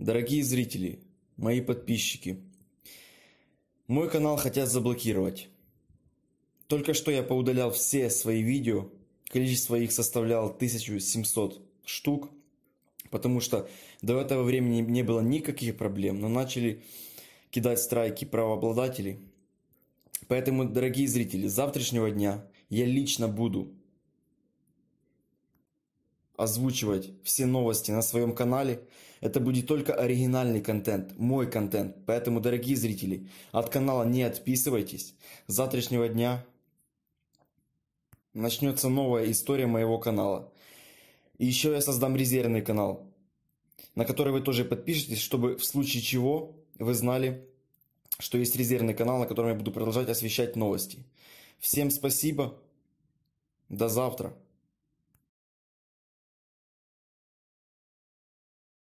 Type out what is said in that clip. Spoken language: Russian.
Дорогие зрители, мои подписчики, мой канал хотят заблокировать. Только что я поудалял все свои видео, количество их составляло 1700 штук, потому что до этого времени не было никаких проблем, но начали кидать страйки правообладатели. Поэтому, дорогие зрители, с завтрашнего дня я лично буду озвучивать все новости на своем канале. Это будет только оригинальный контент, мой контент. Поэтому, дорогие зрители, от канала не отписывайтесь. С завтрашнего дня начнется новая история моего канала. И еще я создам резервный канал, на который вы тоже подпишетесь, чтобы в случае чего вы знали, что есть резервный канал, на котором я буду продолжать освещать новости. Всем спасибо. До завтра.